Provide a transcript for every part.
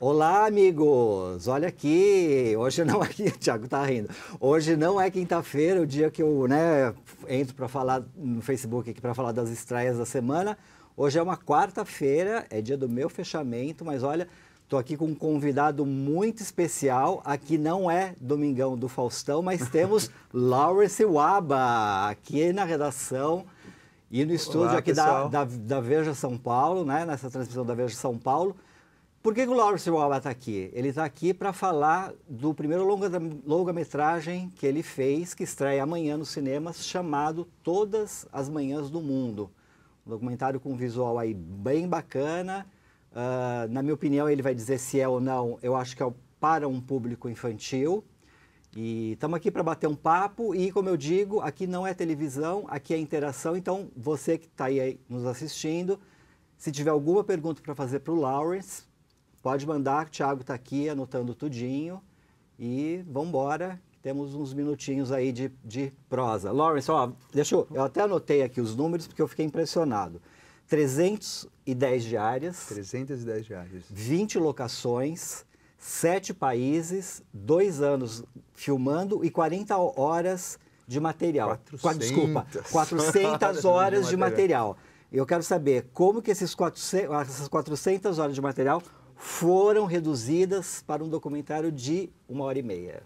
Olá, amigos! Olha aqui! Hoje não é. O Thiago tá rindo. Hoje não é quinta-feira, o dia que eu né, entro para falar no Facebook aqui para falar das estreias da semana. Hoje é uma quarta-feira, é dia do meu fechamento, mas olha, tô aqui com um convidado muito especial. Aqui não é Domingão do Faustão, mas temos Lawrence Waba aqui na redação. E no estúdio Olá, aqui da, da, da Veja São Paulo, né? Nessa transmissão da Veja São Paulo. Por que, que o Lawrence Waba está aqui? Ele está aqui para falar do primeiro longa-metragem longa que ele fez, que estreia amanhã nos cinemas, chamado Todas as Manhãs do Mundo. Um documentário com um visual aí bem bacana. Uh, na minha opinião, ele vai dizer se é ou não. Eu acho que é para um público infantil. E estamos aqui para bater um papo. E, como eu digo, aqui não é televisão, aqui é interação. Então, você que está aí nos assistindo, se tiver alguma pergunta para fazer para o Lawrence, Pode mandar, o Thiago está aqui anotando tudinho. E vamos embora, temos uns minutinhos aí de, de prosa. Lawrence, ó, deixa eu, eu até anotei aqui os números porque eu fiquei impressionado. 310 diárias. 310 diárias. 20 locações, 7 países, 2 anos filmando e 40 horas de material. 400. desculpa, 400 horas de material. Eu quero saber como que esses 400, essas 400 horas de material foram reduzidas para um documentário de uma hora e meia.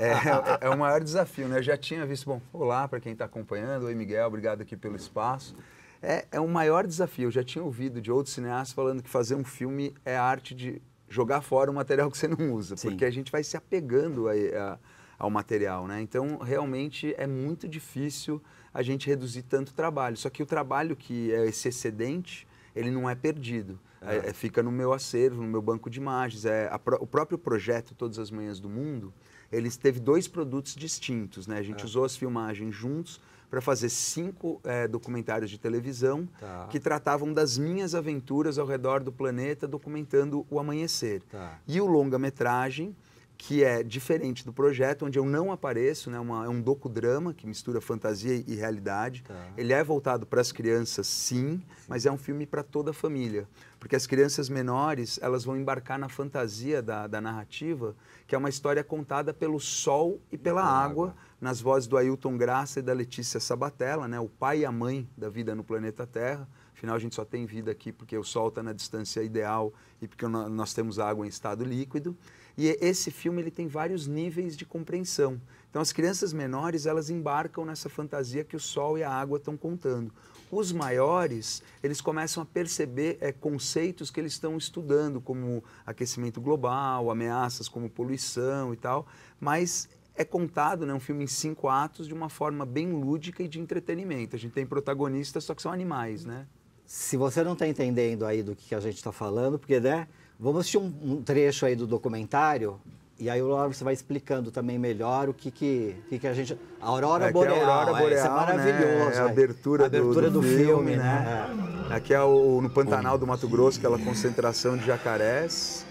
É, é, é o maior desafio, né? Eu já tinha visto, bom, olá para quem está acompanhando, oi Miguel, obrigado aqui pelo espaço. É, é o maior desafio, eu já tinha ouvido de outros cineastas falando que fazer um filme é a arte de jogar fora o material que você não usa, Sim. porque a gente vai se apegando a, a, ao material, né? Então, realmente é muito difícil a gente reduzir tanto trabalho. Só que o trabalho que é esse excedente, ele não é perdido é, é, fica no meu acervo, no meu banco de imagens. É, a, o próprio projeto Todas as Manhãs do Mundo, eles teve dois produtos distintos, né? A gente é. usou as filmagens juntos para fazer cinco é, documentários de televisão tá. que tratavam das minhas aventuras ao redor do planeta, documentando o amanhecer. Tá. E o longa-metragem, que é diferente do projeto, onde eu não apareço, né? Uma, é um docudrama que mistura fantasia e realidade. Tá. Ele é voltado para as crianças, sim, sim, mas é um filme para toda a família. Porque as crianças menores, elas vão embarcar na fantasia da, da narrativa, que é uma história contada pelo sol e pela água, água, nas vozes do Ailton Graça e da Letícia Sabatella, né? O pai e a mãe da vida no planeta Terra. Afinal, a gente só tem vida aqui porque o sol está na distância ideal e porque nós temos água em estado líquido. E é, esse filme ele tem vários níveis de compreensão. Então as crianças menores, elas embarcam nessa fantasia que o sol e a água estão contando. Os maiores, eles começam a perceber é, conceitos que eles estão estudando, como aquecimento global, ameaças como poluição e tal, mas é contado, né, um filme em cinco atos, de uma forma bem lúdica e de entretenimento. A gente tem protagonistas, só que são animais, né? Se você não está entendendo aí do que a gente está falando, porque, né, Vamos assistir um, um trecho aí do documentário e aí o Lauro você vai explicando também melhor o que que, que, que a gente. A Aurora é, Boreal. É a Aurora Boreal. É, isso é né? maravilhoso. Né? É a é. abertura, a abertura do, do, do filme, filme, né? né? É. Aqui é o, no Pantanal do Mato Grosso, aquela concentração de jacarés.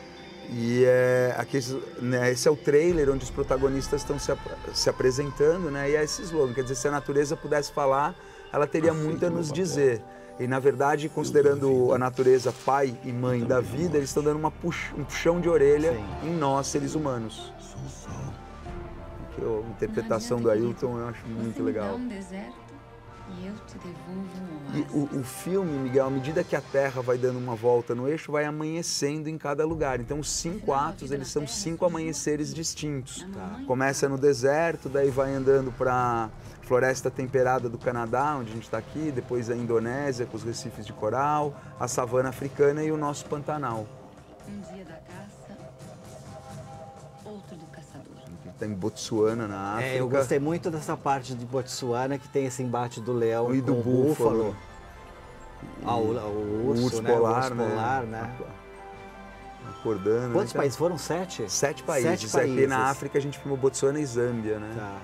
E é, aqui, né, esse é o trailer onde os protagonistas estão se, se apresentando, né? E é esse slogan. Quer dizer, se a natureza pudesse falar, ela teria ah, muito a nos dizer. E na verdade, considerando a natureza pai e mãe da vida, eles estão dando pux, um puxão de orelha Sim. em nós, seres humanos. a interpretação do Ailton eu acho muito legal. Um deserto, e eu te devolvo um e o, o filme, Miguel, à medida que a Terra vai dando uma volta no eixo, vai amanhecendo em cada lugar. Então, os cinco atos, eles são cinco amanheceres distintos. Tá. Começa no deserto, daí vai andando para floresta temperada do Canadá, onde a gente está aqui, depois a Indonésia com os recifes de coral, a savana africana e o nosso Pantanal. Um dia da caça, outro do caçador. Está em Botsuana, na África. É, eu gostei muito dessa parte de Botsuana, que tem esse embate do leão e do búfalo. búfalo. ah, o, o, urso, o né? urso né? polar, o urso polar né? né? Acordando. Quantos né? países foram? Sete? Sete países. Sete países. Aqui é na África a gente filmou Botsuana e Zâmbia, né? Tá.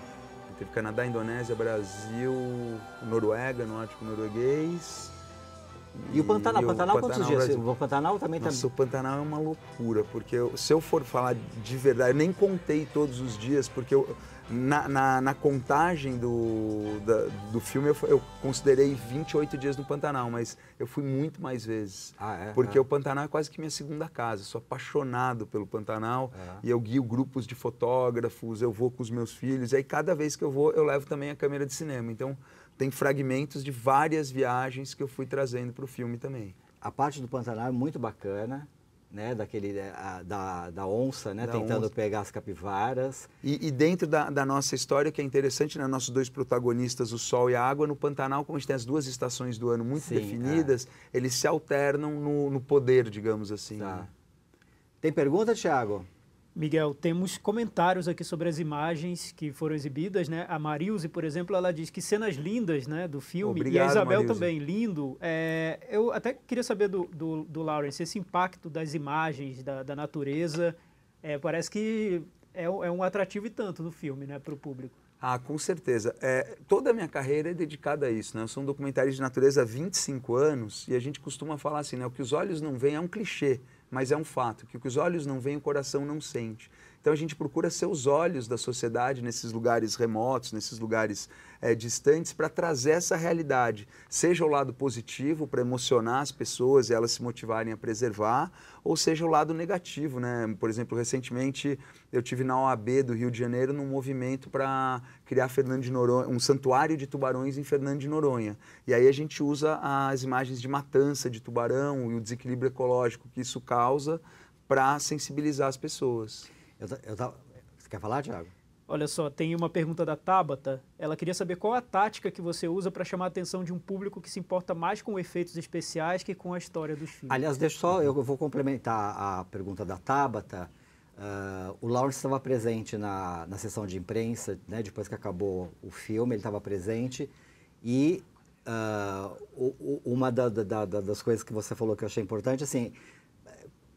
Teve Canadá, Indonésia, Brasil, Noruega, no Ártico Norueguês. E, e o Pantanal? o Pantanal, quantos Pantanal, dias? Brasil. O Pantanal também tá- Nossa, tá... o Pantanal é uma loucura, porque eu, se eu for falar de verdade, eu nem contei todos os dias, porque eu, na, na, na contagem do, da, do filme, eu, eu, considerei 28 dias no Pantanal, mas eu fui muito mais vezes. Ah, é? Porque é. o Pantanal é quase que minha segunda casa. Eu sou apaixonado pelo Pantanal é. e eu guio grupos de fotógrafos, eu vou com os meus filhos. E aí, cada vez que eu vou, eu levo também a câmera de cinema. Então, tem fragmentos de várias viagens que eu fui trazendo para o filme também. A parte do Pantanal é muito bacana né, daquele, é, a, da, da onça, né, da tentando onça. pegar as capivaras. E, e dentro da, da, nossa história, que é interessante, né, nossos dois protagonistas, o sol e a água, no Pantanal, como a gente tem as duas estações do ano muito Sim, é. definidas, é. eles se alternam no, no poder, digamos assim. Tá. Né? Tem pergunta, Tiago? Miguel, temos comentários aqui sobre as imagens que foram exibidas, né? A Marilze, por exemplo, ela diz que cenas lindas, né, do filme. Obrigado, e a Isabel Marilze. também, lindo. É, eu até queria saber do, do, do, Lawrence, esse impacto das imagens, da, da natureza, é, parece que é, é, um atrativo e tanto do filme, né, para o público. Ah, com certeza. É, toda a minha carreira é dedicada a isso, né? Eu sou um documentarista de natureza há 25 anos e a gente costuma falar assim, né? O que os olhos não veem é um clichê, mas é um fato que o que os olhos não veem, o coração não sente. Então a gente procura ser os olhos da sociedade nesses lugares remotos, nesses lugares é, distantes, para trazer essa realidade, seja o lado positivo, para emocionar as pessoas e elas se motivarem a preservar, ou seja o lado negativo. Né? Por exemplo, recentemente eu tive na OAB do Rio de Janeiro num movimento para criar Fernando de Noronha, um santuário de tubarões em Fernando de Noronha. E aí a gente usa as imagens de matança de tubarão e o desequilíbrio ecológico que isso causa para sensibilizar as pessoas. Eu, eu, você quer falar, Thiago? Olha só, tem uma pergunta da Tabata. Ela queria saber qual a tática que você usa para chamar a atenção de um público que se importa mais com efeitos especiais que com a história dos filmes. Aliás, deixa só, eu vou complementar a pergunta da Tabata. Uh, o Lawrence estava presente na, na sessão de imprensa, né, depois que acabou o filme, ele estava presente. E uh, o, o, uma da, da, da, das coisas que você falou que eu achei importante, assim,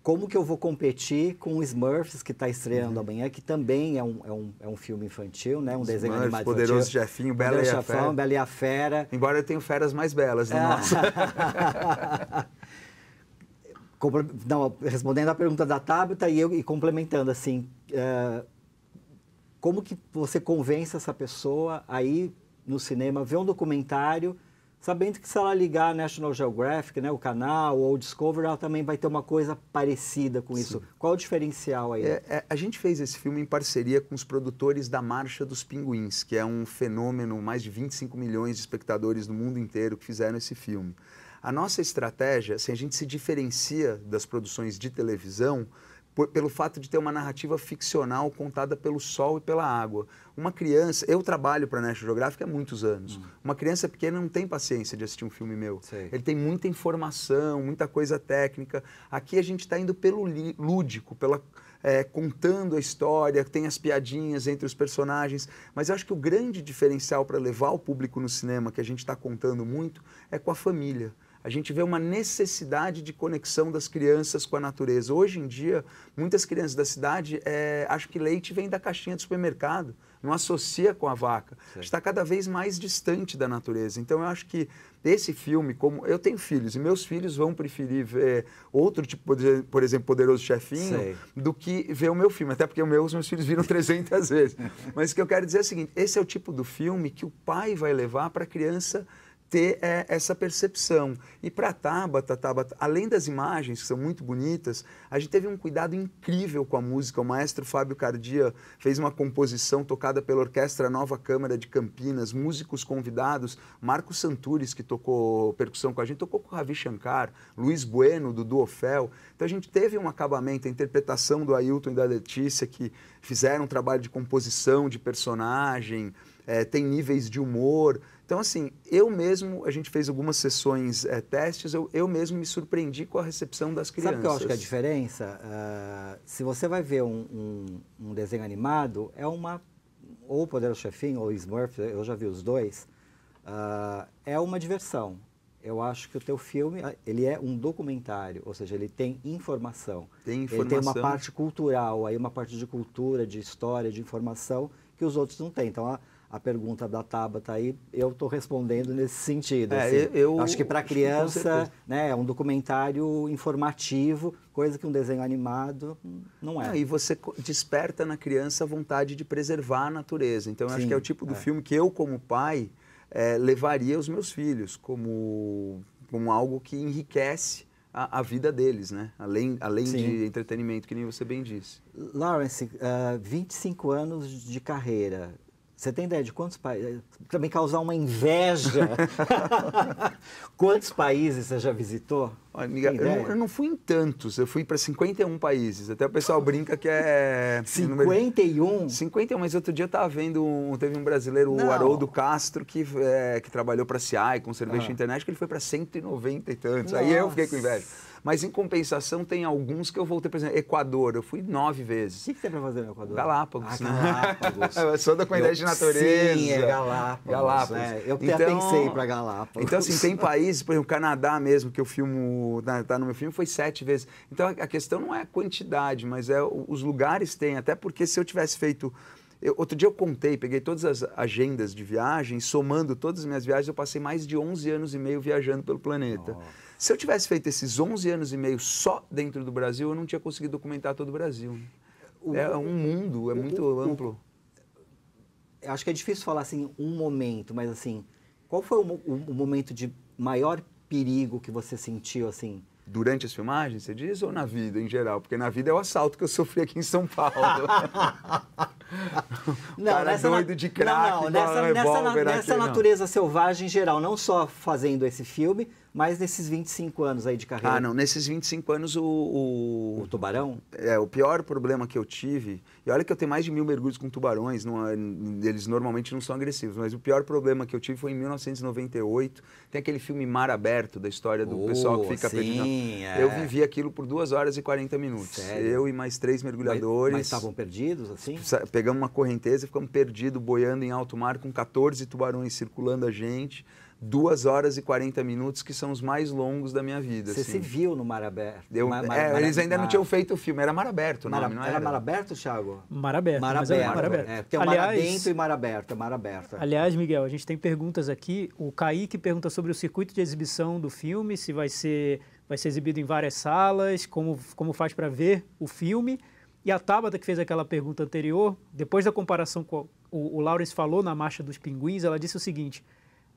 como que eu vou competir com o Smurfs, que está estreando uhum. amanhã, que também é um, é, um, é um filme infantil, né? Um Smurfs, desenho animado Poderoso infantil. Jefinho, Bela Poderoso e a Chafão, Fera. Bela e a Fera. Embora eu tenha feras mais belas né? Não, respondendo a pergunta da Tabita e eu e complementando assim, uh, como que você convence essa pessoa aí no cinema ver um documentário sabendo que se ela ligar National Geographic, né, o canal ou o Discovery, ela também vai ter uma coisa parecida com Sim. isso. Qual o diferencial aí? É, é, a gente fez esse filme em parceria com os produtores da Marcha dos Pinguins, que é um fenômeno, mais de 25 milhões de espectadores no mundo inteiro que fizeram esse filme. A nossa estratégia, se assim, a gente se diferencia das produções de televisão, por, pelo fato de ter uma narrativa ficcional contada pelo sol e pela água. Uma criança, eu trabalho para a National Geographic há muitos anos. Hum. Uma criança pequena não tem paciência de assistir um filme meu. Sei. Ele tem muita informação, muita coisa técnica. Aqui a gente está indo pelo lúdico, pela é, contando a história, tem as piadinhas entre os personagens, mas eu acho que o grande diferencial para levar o público no cinema, que a gente está contando muito, é com a família a gente vê uma necessidade de conexão das crianças com a natureza. Hoje em dia, muitas crianças da cidade é, acham que leite vem da caixinha do supermercado, não associa com a vaca. Certo. Está cada vez mais distante da natureza. Então, eu acho que esse filme, como eu tenho filhos e meus filhos vão preferir ver outro tipo, por exemplo, Poderoso Chefinho, Sei. do que ver o meu filme. Até porque o meu, os meus filhos viram 300 vezes. Mas o que eu quero dizer é o seguinte: esse é o tipo do filme que o pai vai levar para a criança ter é, essa percepção. E para a Tabata, Tabata, além das imagens, que são muito bonitas, a gente teve um cuidado incrível com a música. O maestro Fábio Cardia fez uma composição tocada pela Orquestra Nova Câmara de Campinas, músicos convidados, Marcos Santures que tocou percussão com a gente, tocou com Ravi Shankar, Luiz Bueno, do Duofel. Então a gente teve um acabamento, a interpretação do Ailton e da Letícia, que fizeram um trabalho de composição, de personagem, é, tem níveis de humor. Então, assim, eu mesmo, a gente fez algumas sessões é, testes, eu, eu mesmo me surpreendi com a recepção das crianças. Sabe o que eu acho que é a diferença? Uh, se você vai ver um, um, um, desenho animado, é uma. Ou poder do Chefinho, ou Smurf, eu já vi os dois, uh, é uma diversão eu acho que o teu filme ah, ele é um documentário, ou seja, ele tem informação. Tem informação. Ele tem uma parte cultural, aí uma parte de cultura, de história, de informação que os outros não têm. Então, a, a pergunta da Tabata tá aí, eu estou respondendo nesse sentido. É, assim. eu, eu, acho que para criança né, é um documentário informativo, coisa que um desenho animado não é. é e você desperta na criança a vontade de preservar a natureza. Então, eu Sim, acho que é o tipo do é. filme que eu, como pai, é, levaria os meus filhos como, como algo que enriquece a, a, vida deles, né? Além, além de entretenimento, que nem você bem disse. Lawrence, uh, eh, 25 anos de carreira. Você tem ideia de quantos países. Eh, também causar uma inveja. quantos países você já visitou? Olha, amiga, eu não, eu não, fui em tantos, eu fui para 51 países. Até o pessoal brinca que é. 51? 51, mas outro dia eu tava vendo. Um, teve um brasileiro, não. o Haroldo Castro, que, é, que trabalhou para a e com Cerveja ah. Internet, que ele foi para 190 e tantos. Nossa. Aí eu fiquei com inveja. Mas em compensação, tem alguns que eu voltei, por exemplo, Equador, eu fui nove vezes. O que, que tem para fazer no Equador? Galápagos. Ah, Galápagos. sou da comunidade eu, de natureza. Sim, é Galápagos. Galápagos. É, eu até então, pensei para Galápagos. Então, assim, tem países, por exemplo, o Canadá mesmo, que eu filmo como né, tá no meu filme, foi sete vezes. Então a questão não é a quantidade, mas é os lugares têm, até porque se eu tivesse feito. Eu, outro dia eu contei, peguei todas as agendas de viagem, somando todas as minhas viagens, eu passei mais de 11 anos e meio viajando pelo planeta. Se eu tivesse feito esses 11 anos e meio só dentro do Brasil, eu não tinha conseguido documentar todo o Brasil. O, é um mundo, é o, muito o, amplo. acho que é difícil falar assim, um momento, mas assim, qual foi o, momento de maior perigo que você sentiu assim? Durante as filmagens, você diz, ou na vida em geral? Porque na vida é o assalto que eu sofri aqui em São Paulo. não, cara nessa doido na... de crack, não, não, nessa, nessa, nessa natureza não. selvagem em geral, não só fazendo esse filme, mas nesses 25 anos aí de carreira. Ah, não. Nesses 25 anos, o. O, o tubarão? É, o pior problema que eu tive. E olha que eu tenho mais de mil mergulhos com tubarões, não, é, eles normalmente não são agressivos, mas o pior problema que eu tive foi em 1998. Tem aquele filme Mar Aberto, da história do oh, pessoal que oh, fica perdido. É. Eu vivi aquilo por duas horas e 40 minutos. Sério? Eu e mais três mergulhadores. Mas estavam perdidos, assim? Pegamos uma correnteza e ficamos perdidos, boiando em alto mar, com 14 tubarões circulando a gente duas horas e 40 minutos, que são os mais longos da minha vida. Você assim. se viu no Mar Aberto? Eu, mar, mar, é, mar, eles ainda não ah. tinham feito o filme, era Mar Aberto mar, nome, não era? Era Mar Aberto, Thiago? Mar Aberto. Mar Aberto. Mar aberto. É, tem o aliás, Mar Adentro e Mar Aberto, é Mar Aberto. É. Aliás, Miguel, a gente tem perguntas aqui. O Kaique pergunta sobre o circuito de exibição do filme, se vai ser, vai ser exibido em várias salas, como, como faz para ver o filme. E a Tabata, que fez aquela pergunta anterior, depois da comparação com o, o Lawrence falou na Marcha dos Pinguins, ela disse o seguinte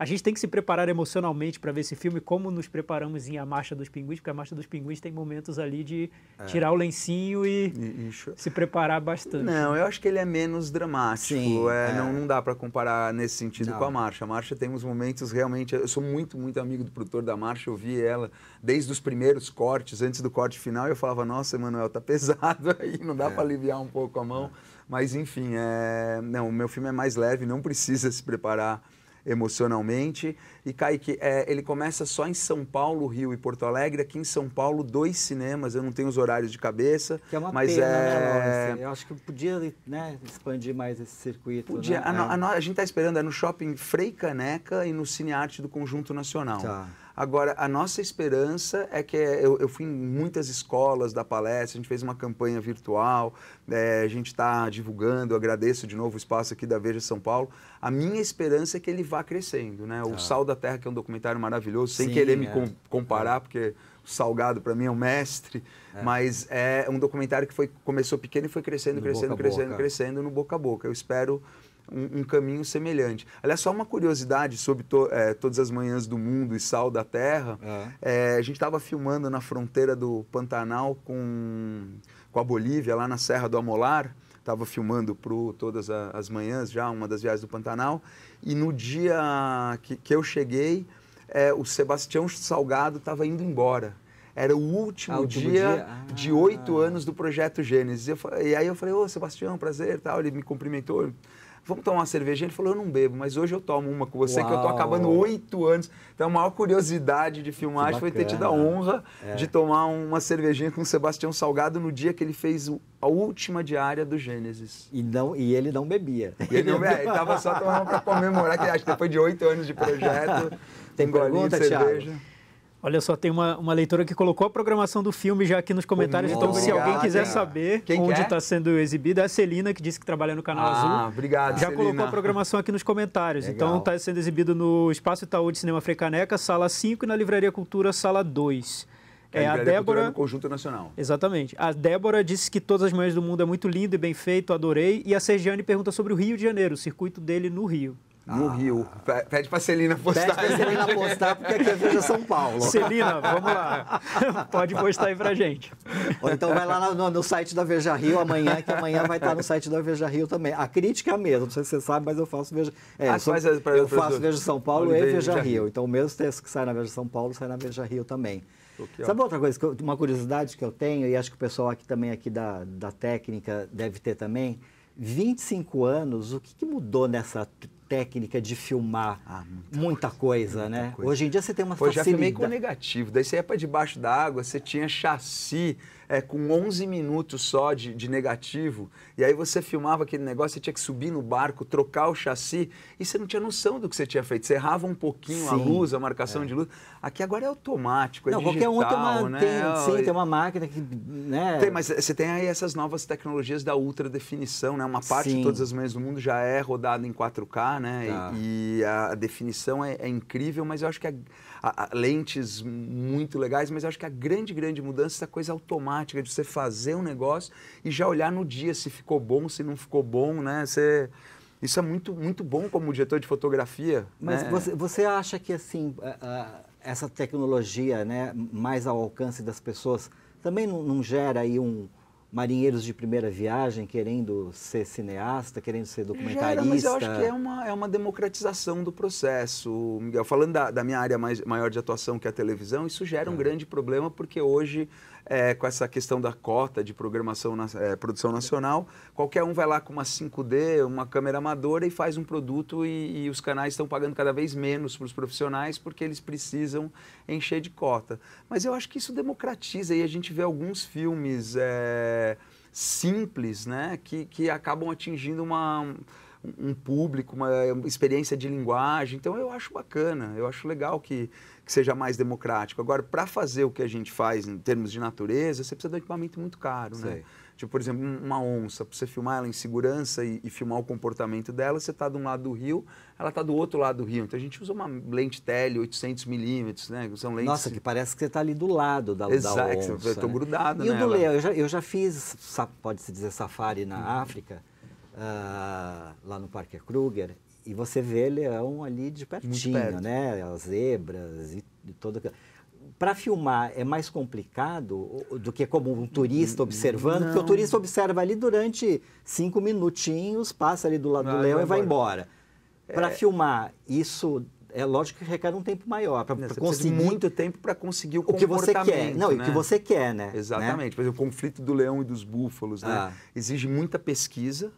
a gente tem que se preparar emocionalmente para ver esse filme, como nos preparamos em A Marcha dos Pinguins, porque A Marcha dos Pinguins tem momentos ali de é. tirar o lencinho e, e, e se preparar bastante. Não, eu acho que ele é menos dramático. Sim, é, é. Não, não, dá para comparar nesse sentido não. com A Marcha. A Marcha tem uns momentos realmente. Eu sou muito, muito amigo do produtor da Marcha, eu vi ela desde os primeiros cortes, antes do corte final, eu falava: Nossa, Emanuel, tá pesado aí, não dá é. para aliviar um pouco a mão. É. Mas enfim, é, não, o meu filme é mais leve, não precisa se preparar emocionalmente. E Kaique, é, ele começa só em São Paulo, Rio e Porto Alegre. Aqui em São Paulo, dois cinemas, eu não tenho os horários de cabeça. Que é uma mas pena, é... né, Eu acho que podia né, expandir mais esse circuito. Podia. Né? A, é. a, a, a, gente está esperando, é no Shopping Frei Caneca e no Cine Arte do Conjunto Nacional. Tá. Agora, a nossa esperança é que eh, eu, eu fui em muitas escolas da palestra, a gente fez uma campanha virtual, é, a gente está divulgando, agradeço de novo o espaço aqui da Veja São Paulo. A minha esperança é que ele vá crescendo, né? O ah. Sal da Terra, que é um documentário maravilhoso, sem Sim, querer é. me com, comparar, é. porque Salgado para mim é um mestre, é. mas é um documentário que foi começou pequeno e foi crescendo, no crescendo, crescendo, crescendo no boca a boca. Eu espero um, um caminho semelhante. Aliás, só uma curiosidade sobre to, é, Todas as Manhãs do Mundo e Sal da Terra. É. É, a gente estava filmando na fronteira do Pantanal com, com a Bolívia, lá na Serra do Amolar. Estava filmando para Todas as Manhãs, já uma das viagens do Pantanal. E no dia que, que eu cheguei, é, o Sebastião Salgado estava indo embora era o último, ah, último dia, dia? Ah, de oito ah. anos do projeto Gênesis. e aí eu falei, ô Sebastião, prazer tal. Ele me cumprimentou, vamos tomar uma cerveja? Ele falou, eu não bebo, mas hoje eu tomo uma com você, Uau. que eu tô acabando oito anos. Então, a maior curiosidade de filmagem foi ter tido a honra é. de tomar uma cervejinha com o Sebastião Salgado no dia que ele fez a última diária do Gênesis. E, não, e ele não bebia. E ele não bebia, ele tava só tomando para comemorar, que acho que depois de oito anos de projeto. Tem um pergunta, Thiago? Olha só, tem uma, uma leitora que colocou a programação do filme já aqui nos comentários. então, obrigado, se alguém quiser saber Quem onde está sendo exibido, é a Celina, que disse que trabalha no Canal ah, Azul. Obrigado, Já Celina. colocou a programação aqui nos comentários. Então, Legal. Então, está sendo exibido no Espaço Itaú de Cinema Frecaneca, sala 5, e na Livraria Cultura, sala 2. É, é, a, a é Débora. Do Conjunto Nacional. Exatamente. A Débora disse que Todas as Manhãs do Mundo é muito lindo e bem feito, adorei. E a Sergiane pergunta sobre o Rio de Janeiro, o circuito dele no Rio no ah. Rio. Pede pra Celina postar. Pede pra Celina postar, porque aqui é Veja São Paulo. Celina, vamos lá. Pode postar aí pra gente. Ou então vai lá no, no, site da Veja Rio amanhã, que amanhã vai estar no site da Veja Rio também. A crítica é a mesma, não sei se você sabe, mas eu faço Veja... É, ah, sou, eu pra, faço Veja São Paulo e Veja, Rio. Rio. Então o mesmo texto que sai na Veja São Paulo, sai na Veja Rio também. sabe outra coisa, uma curiosidade que eu tenho, e acho que o pessoal aqui também aqui da, da técnica deve ter também, 25 anos, o que, que mudou nessa técnica de filmar ah, muita, muita, coisa, coisa muita né? Coisa. Hoje em dia você tem uma Pô, facilidade. Eu já filmei com negativo, daí você ia para debaixo da água, você tinha chassi é, com 11 minutos só de, de negativo, e aí você filmava aquele negócio, você tinha que subir no barco, trocar o chassi, e você não tinha noção do que você tinha feito. Você errava um pouquinho sim, a luz, a marcação é. de luz. Aqui agora é automático, é não, digital, qualquer um tem uma, né? tem, sim, tem uma máquina que... Né? Tem, mas você tem aí essas novas tecnologias da ultra definição, né? Uma parte sim. de todas as manhãs do mundo já é rodada em 4K, né? Tá. E, e, a definição é, é incrível, mas eu acho que a a, a, lentes muito legais, mas acho que a grande, grande mudança é essa coisa automática de você fazer um negócio e já olhar no dia se ficou bom, se não ficou bom, né? Você... Isso é muito, muito bom como diretor de fotografia. Mas né? você, você acha que assim a, essa tecnologia, né, mais ao alcance das pessoas, também não, não gera aí um, marinheiros de primeira viagem querendo ser cineasta, querendo ser documentarista. mas eu acho que é uma, é uma democratização do processo. Miguel, falando da, da minha área mais, maior de atuação, que é a televisão, isso gera é. um tá. grande problema, porque hoje, é, com essa questão da cota de programação, na, é, produção nacional, qualquer um vai lá com uma 5D, uma câmera amadora e faz um produto e, e os canais estão pagando cada vez menos para os profissionais, porque eles precisam encher de cota. Mas eu acho que isso democratiza e a gente vê alguns filmes... É, simples, né, que, que acabam atingindo uma, um público, uma experiência de linguagem. Então eu acho bacana, eu acho legal que, que seja mais democrático. Agora, para fazer o que a gente faz em termos de natureza, você precisa de um equipamento muito caro, né? Sei. né? Tipo, por exemplo, uma onça, para você filmar ela em segurança e, e filmar o comportamento dela, você está de um lado do rio, ela está do outro lado do rio. Então a gente usa uma lente tele 800 milímetros, né? São lentes... Nossa, que parece que você está ali do lado da, Exato, da onça. Exato, eu estou né? grudado e nela. o do leão, eu já, eu já fiz, pode-se dizer, safari na África, uh, lá no Parque Kruger, e você vê leão ali de pertinho, perto. né? As zebras e, e toda para filmar é mais complicado do que como um turista observando, não. porque o turista observa ali durante cinco minutinhos, passa ali do lado do leão e vai embora. embora. Para é... filmar, isso é lógico que requer um tempo maior para conseguir muito tempo para conseguir o, o que você quer não né? o que você quer né exatamente né? por exemplo o conflito do leão e dos búfalos né? ah. né? exige muita pesquisa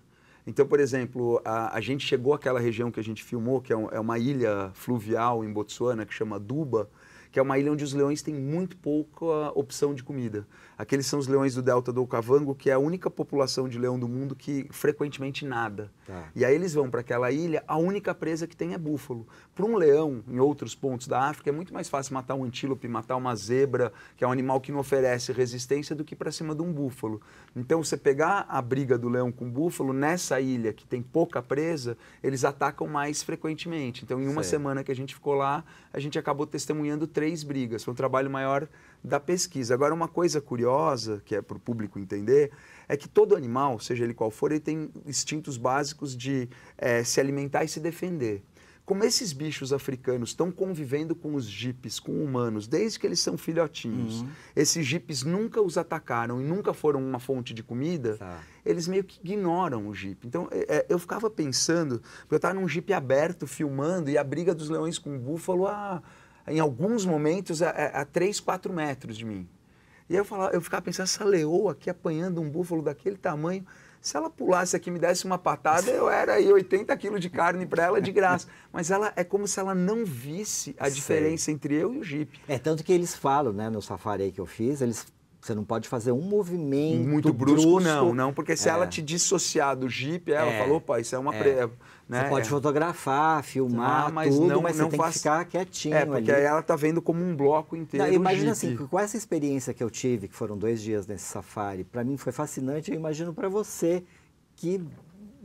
então por exemplo a, a, gente chegou àquela região que a gente filmou que é, um, é uma ilha fluvial em Botsuana que chama Duba que é uma ilha onde os leões têm muito pouca opção de comida. Aqueles são os leões do delta do Okavango, que é a única população de leão do mundo que frequentemente nada. Tá. E aí eles vão para aquela ilha, a única presa que tem é búfalo. Para um leão, em outros pontos da África, é muito mais fácil matar um antílope, matar uma zebra, que é um animal que não oferece resistência, do que para cima de um búfalo. Então, você pegar a briga do leão com o búfalo, nessa ilha que tem pouca presa, eles atacam mais frequentemente. Então, em uma semana que a gente ficou lá, a gente acabou testemunhando três brigas. Foi um trabalho maior da pesquisa. Agora, uma coisa curiosa, que é para o público entender, é que todo animal, seja ele qual for, ele tem instintos básicos de é, se alimentar e se defender. Como esses bichos africanos estão convivendo com os jipes, com humanos, desde que eles são filhotinhos, uhum. esses jipes nunca os atacaram e nunca foram uma fonte de comida, tá. eles meio que ignoram o jipe. Então, é, é eu ficava pensando, eu estava num jipe aberto, filmando, e a briga dos leões com o búfalo, ah, em alguns momentos, a, a 3, 4 metros de mim. E aí eu, falava, eu ficava pensando, essa leoa aqui apanhando um búfalo daquele tamanho, se ela pulasse aqui e me desse uma patada, eu era aí 80 quilos de carne para ela de graça. Mas ela é como se ela não visse a diferença Sei. entre eu e o jipe É tanto que eles falam, né, no safari que eu fiz, eles você não pode fazer um movimento muito brusco, brusco. não, não, porque se é. ela te dissociar do jipe ela é. falou, opa, isso é uma é. Pre... Né? Você pode é. fotografar, filmar, ah, mas tudo, não, mas você tem que ficar quietinho É, porque ali. ela tá vendo como um bloco inteiro. Não, imagina assim, com essa experiência que eu tive, que foram dois dias nesse safari, para mim foi fascinante, eu imagino para você que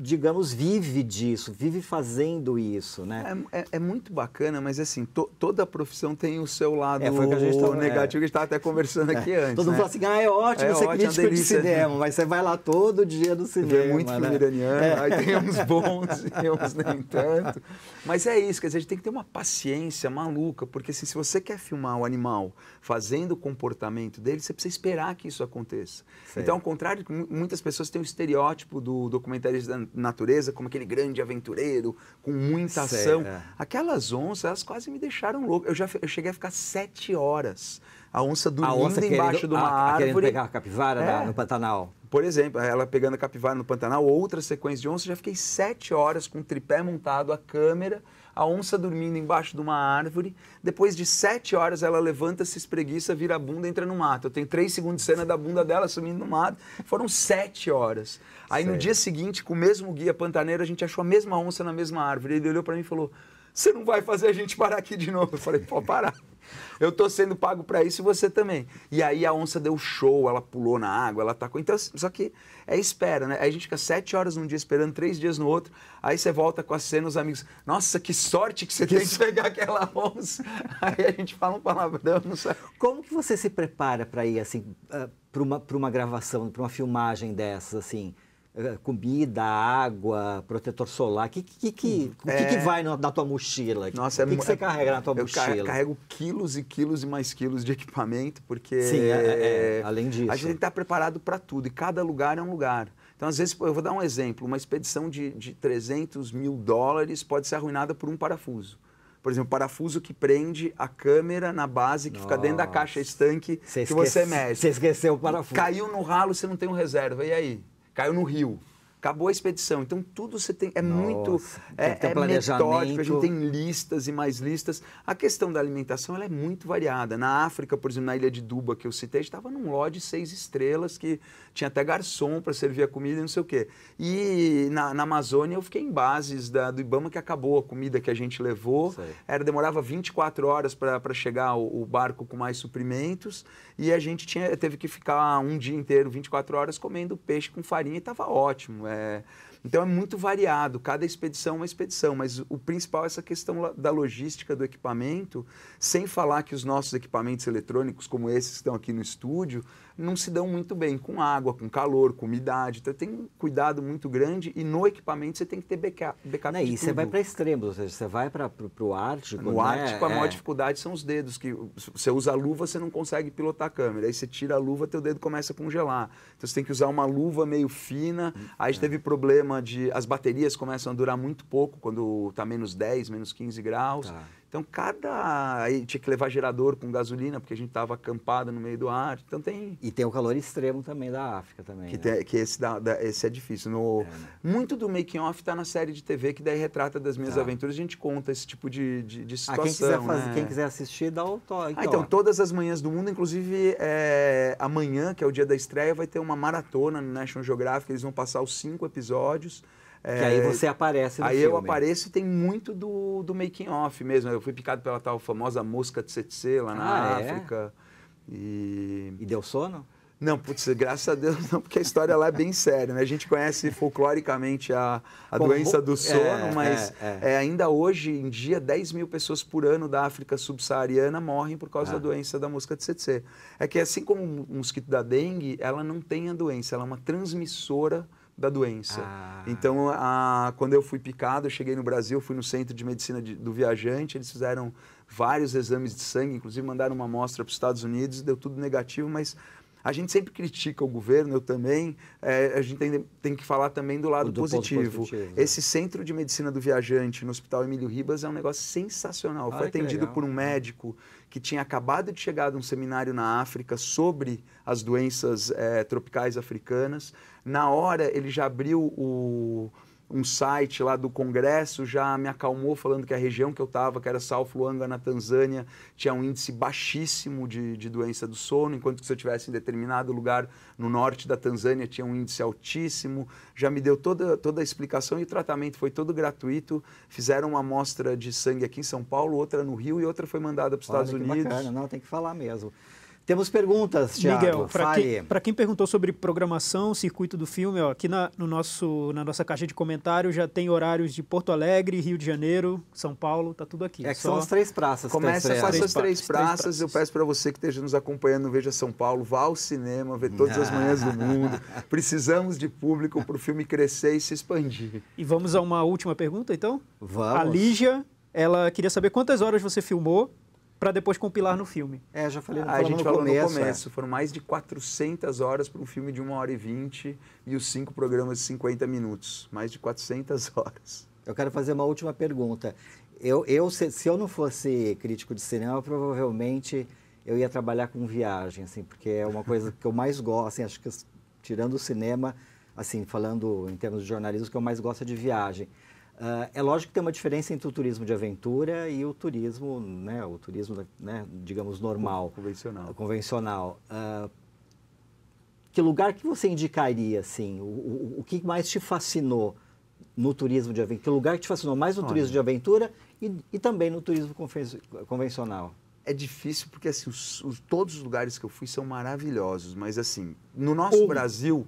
digamos, vive disso, vive fazendo isso, né? É, é, é muito bacana, mas assim, to, toda profissão tem o seu lado é, foi que a gente tava, negativo, é. a gente estava até conversando é. aqui antes. Todo né? mundo fala assim, ah, é ótimo, é você ótimo, é crítico de né? cinema, mas você vai lá todo dia no cinema, Vê muito né? filme iraniano, é. aí tem uns bons e uns nem tanto. Mas é isso, quer dizer, a gente tem que ter uma paciência maluca, porque assim, se você quer filmar o animal fazendo o comportamento dele, você precisa esperar que isso aconteça. Então, ao contrário, muitas pessoas têm o um estereótipo do documentarista natureza como aquele grande aventureiro, com muita ação. É. Aquelas onças, elas quase me deixaram louco. Eu já eu cheguei a ficar sete horas a onça dormindo a onça embaixo de uma a, árvore. Querendo pegar a capivara é. da, no Pantanal. Por exemplo, ela pegando a capivara no Pantanal, outra sequência de onça, já fiquei sete horas com o tripé montado, a câmera, a onça dormindo embaixo de uma árvore. Depois de sete horas, ela levanta, se espreguiça, vira a bunda entra no mato. Eu tenho três segundos de cena da bunda dela sumindo no mato. Foram sete horas. Aí Sei. no dia seguinte, com o mesmo guia pantaneiro, a gente achou a mesma onça na mesma árvore. Ele olhou para mim e falou: Você não vai fazer a gente parar aqui de novo? Eu falei: Pô, parar. Eu tô sendo pago para isso e você também. E aí a onça deu show, ela pulou na água, ela tacou. Então, assim, só que é espera, né? Aí a gente fica sete horas num dia esperando, três dias no outro. Aí você volta com a cena, os amigos. Nossa, que sorte que você que tem que pegar aquela onça. Aí a gente fala um palavrão, não sabe. Como que você se prepara para ir assim, ah, para uma, pra uma gravação, para uma filmagem dessas, assim? É, comida, água, protetor solar. Que, que, que, O é. é... que, que, vai na tua mochila? Nossa, o que, é... que você carrega na tua eu mochila? Eu carrego quilos e quilos e mais quilos de equipamento, porque... Sim, é, é além disso. A gente está preparado para tudo e cada lugar é um lugar. Então, às vezes, eu vou dar um exemplo, uma expedição de, de 300 mil dólares pode ser arruinada por um parafuso por exemplo, parafuso que prende a câmera na base, que Nossa. fica dentro da caixa estanque que esquece, você mexe. Você esqueceu o parafuso. Caiu no ralo, você não tem um reserva. E aí? caiu no rio acabou a expedição. Então tudo você tem é Nossa, muito é, tem é metódico, a gente tem listas e mais listas. A questão da alimentação ela é muito variada. Na África, por exemplo, na ilha de Duba que eu citei, estava num lodge seis estrelas que tinha até garçom para servir a comida e não sei o quê. E na, na Amazônia eu fiquei em bases da, do Ibama que acabou a comida que a gente levou. Sei. Era demorava 24 horas para chegar o, o, barco com mais suprimentos e a gente tinha teve que ficar um dia inteiro, 24 horas comendo peixe com farinha e estava ótimo. É... Então é muito variado, cada expedição é uma expedição, mas o principal é essa questão da logística do equipamento, sem falar que os nossos equipamentos eletrônicos, como esses que estão aqui no estúdio, não se dão muito bem com água, com calor, com umidade. Então tem um cuidado muito grande e no equipamento você tem que ter backup. backup né, não, e você vai para extremos, ou seja, você vai para o Ártico. No né? Ártico a é. maior dificuldade são os dedos, que você usa luva, você não consegue pilotar a câmera. Aí você tira a luva, teu dedo começa a congelar. Então você tem que usar uma luva meio fina. Aí é. teve problema de. As baterias começam a durar muito pouco quando está menos 10, menos 15 graus. Tá. Então, cada. Aí tinha que levar gerador com gasolina, porque a gente estava acampado no meio do ar. Então, tem. E tem o calor extremo também da África também. Que, né? tem, que esse, da, da, esse é difícil. No, é, né? Muito do making-off está na série de TV, que daí retrata das minhas tá. aventuras. A gente conta esse tipo de, de, de situação. Ah, quem, quiser fazer, né? quem quiser assistir, dá o toque. Ah, então, então todas as manhãs do mundo, inclusive é, amanhã, que é o dia da estreia, vai ter uma maratona no National Geographic. Eles vão passar os cinco episódios. É, que aí é, você aparece no Aí filme. eu apareço e tem muito do, do making off mesmo. Eu fui picado pela tal famosa mosca de Tsetse lá na ah, é? África. É? E... e deu sono? Não, putz, graças a Deus não, porque a história lá é bem séria. Né? A gente conhece folcloricamente a, a Bom, doença do é, sono, é, mas é, é. ainda hoje em dia, 10 mil pessoas por ano da África subsaariana morrem por causa ah. da doença da mosca de tsetse. É que assim como o mosquito da dengue, ela não tem a doença, ela é uma transmissora da doença. Ah. Então, a, quando eu fui picado, eu cheguei no Brasil, fui no centro de medicina de, do viajante, eles fizeram vários exames de sangue, inclusive mandaram uma amostra para os Estados Unidos, deu tudo negativo, mas a gente sempre critica o governo, eu também. É, a gente tem, tem, que falar também do lado do positivo. positivo. É. Esse centro de medicina do viajante no Hospital Emílio Ribas é um negócio sensacional. Foi atendido legal. por um médico que tinha acabado de chegar de um seminário na África sobre as doenças é, tropicais africanas. Na hora, ele já abriu o um site lá do Congresso já me acalmou falando que a região que eu estava, que era South Luanga, na Tanzânia, tinha um índice baixíssimo de, de doença do sono, enquanto que se eu estivesse em determinado lugar no norte da Tanzânia tinha um índice altíssimo. Já me deu toda, toda a explicação e o tratamento foi todo gratuito. Fizeram uma amostra de sangue aqui em São Paulo, outra no Rio e outra foi mandada para os Estados Unidos. Bacana. Não, tem que falar mesmo. Temos perguntas, Thiago. Miguel, para quem, quem, perguntou sobre programação, circuito do filme, ó, aqui na, no nosso, na nossa caixa de comentários já tem horários de Porto Alegre, Rio de Janeiro, São Paulo, tá tudo aqui. É que Só... são as três praças. Começa com essas três, praças. Eu peço para você que esteja nos acompanhando, veja São Paulo, vá ao cinema, vê todas as manhãs do mundo. Precisamos de público para o filme crescer e se expandir. E vamos a uma última pergunta, então? Vamos. A Lígia, ela queria saber quantas horas você filmou para depois compilar no filme. É, já falei no, a gente falou no começo. É. Foram mais de 400 horas para um filme de 1 hora e 20 e os cinco programas de 50 minutos. Mais de 400 horas. Eu quero fazer uma última pergunta. Eu, eu se, se eu não fosse crítico de cinema, provavelmente eu ia trabalhar com viagem, assim, porque é uma coisa que eu mais gosto, assim, acho que tirando o cinema, assim, falando em termos de jornalismo, que eu mais gosto é de viagem. Uh, é lógico que tem uma diferença entre o turismo de aventura e o turismo, né, o turismo, né, digamos, normal. Convencional. Convencional. Uh, que lugar que você indicaria, assim? O, o, o, que mais te fascinou no turismo de aventura? Que lugar que te fascinou mais no Olha. turismo de aventura e, e também no turismo convencional? É difícil porque, assim, os, os, todos os lugares que eu fui são maravilhosos, mas, assim, no nosso um. Brasil.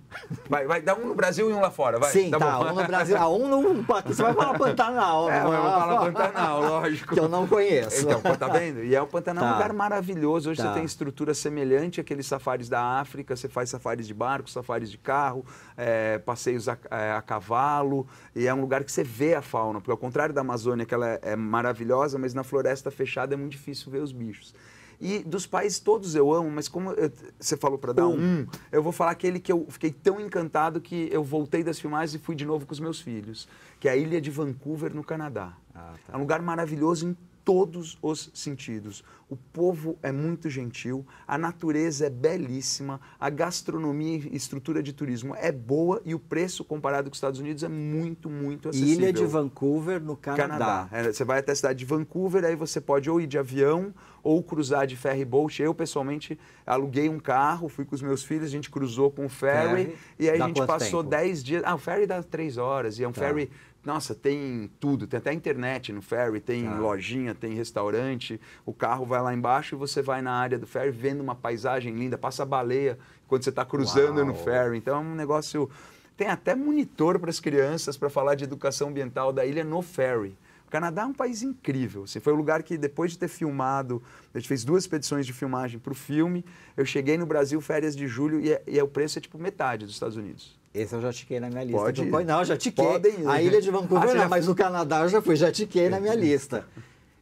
Vai, vai, dá um no Brasil e um lá fora, vai. Sim, dá tá, tá. Bom. Um no Brasil. Ah, um no. Você vai falar Pantanal. É, vai falar Pantanal, lógico. Que eu não conheço. Então, tá vendo? E é o Pantanal tá. um lugar maravilhoso. Hoje tá. você tem estrutura semelhante àqueles safaris da África. Você faz safaris de barco, safaris de carro, é, passeios a, é, a, cavalo. E é um lugar que você vê a fauna. Porque ao contrário da Amazônia, que ela é, é maravilhosa, mas na floresta fechada é muito difícil ver os bichos. E dos países todos eu amo, mas como eu, você falou para dar um. um. eu vou falar aquele que eu fiquei tão encantado que eu voltei das filmagens e fui de novo com os meus filhos, que é a ilha de Vancouver, no Canadá. Ah, tá. É um lugar maravilhoso, todos os sentidos. O povo é muito gentil, a natureza é belíssima, a gastronomia e estrutura de turismo é boa e o preço comparado com os Estados Unidos é muito, muito acessível. Ilha de Vancouver, no Canadá. Canadá. É, você vai até a cidade de Vancouver, aí você pode ou ir de avião ou cruzar de ferry boat. Eu, pessoalmente, aluguei um carro, fui com os meus filhos, a gente cruzou com o ferry, ferry. e aí dá a gente passou 10 dias. Ah, o ferry dá 3 horas e é um tá. ferry nossa, tem tudo, tem até internet no ferry, tem ah. lojinha, tem restaurante. O carro vai lá embaixo e você vai na área do ferry vendo uma paisagem linda, passa baleia quando você está cruzando Uau. no ferry. Então é um negócio. Tem até monitor para as crianças para falar de educação ambiental da ilha no ferry. O Canadá é um país incrível. Assim, foi o um lugar que, depois de ter filmado, a gente fez duas expedições de filmagem para o filme. Eu cheguei no Brasil férias de julho e, é, e é, o preço é tipo metade dos Estados Unidos. Esse eu já tiquei na minha lista. Pode então, não, já tiquei. Podem ir. A ilha de Vancouver ah, não, já... mas o Canadá eu já fui, já tiquei na minha lista.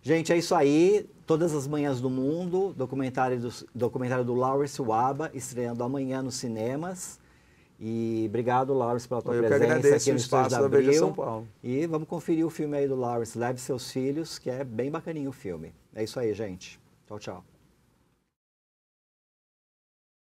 Gente, é isso aí. Todas as manhãs do mundo, documentário do, documentário do Lawrence Waba, estreando amanhã nos cinemas. E obrigado, Lawrence, pela tua eu presença aqui no espaço da Abril. São Paulo. E vamos conferir o filme aí do Lawrence, Leve Seus Filhos, que é bem bacaninho o filme. É isso aí, gente. Tchau, tchau.